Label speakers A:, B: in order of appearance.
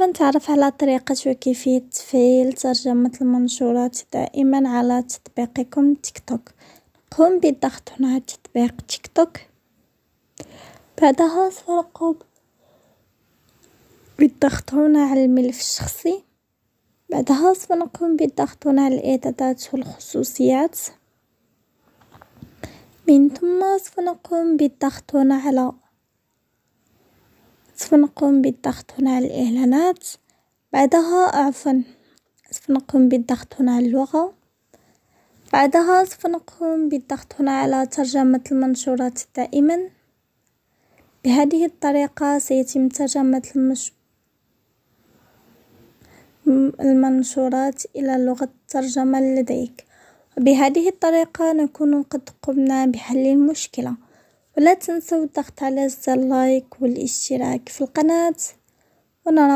A: نتعرف على طريقة وكيفية تفعيل ترجمة المنشورات دائمًا على تطبيقكم تيك توك، قم بالضغط هنا تطبيق تيك توك، بعدها سنقوم بالضغط هنا على الملف الشخصي، بعدها سنقوم بالضغط هنا على الإعدادات والخصوصيات، من ثم سنقوم بالضغط هنا على. سوف نقوم بالضغط هنا على الاعلانات، بعدها عفوا سوف نقوم بالضغط هنا على اللغة، بعدها سوف نقوم بالضغط هنا على ترجمة المنشورات دائما، بهذه الطريقة سيتم ترجمة المش... المنشورات الى لغة الترجمة لديك، وبهذه الطريقة نكون قد قمنا بحل المشكلة. ولا تنسوا الضغط على زر لايك والاشتراك في القناة ونراكم